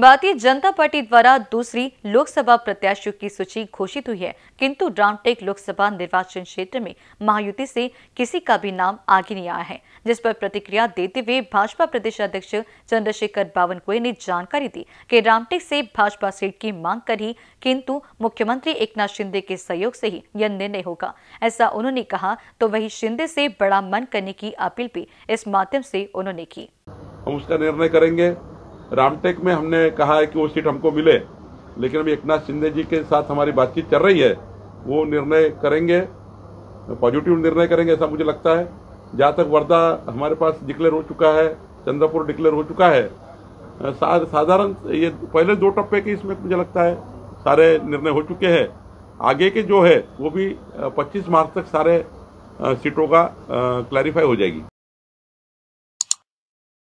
भारतीय जनता पार्टी द्वारा दूसरी लोकसभा प्रत्याशियों की सूची घोषित हुई है किंतु रामटेक लोकसभा निर्वाचन क्षेत्र में महायुति से किसी का भी नाम आगे नहीं आया है जिस पर प्रतिक्रिया देते हुए भाजपा प्रदेश अध्यक्ष चंद्रशेखर बावनकुए ने जानकारी दी कि रामटेक से भाजपा सीट की मांग कर ही किन्तु मुख्यमंत्री एक शिंदे के सहयोग से ही यह निर्णय होगा ऐसा उन्होंने कहा तो वही शिंदे से बड़ा मन करने की अपील भी इस माध्यम से उन्होंने की हम उसका निर्णय करेंगे रामटेक में हमने कहा है कि वो सीट हमको मिले लेकिन अभी एक नाथ शिंदे जी के साथ हमारी बातचीत चल रही है वो निर्णय करेंगे पॉजिटिव निर्णय करेंगे ऐसा मुझे लगता है जहाँ तक वर्धा हमारे पास डिक्लेयर हो चुका है चंद्रपुर डिक्लेयर हो चुका है साधारण ये पहले दो टप्पे के इसमें मुझे लगता है सारे निर्णय हो चुके हैं आगे के जो है वो भी 25 मार्च तक सारे सीटों का क्लैरिफाई हो जाएगी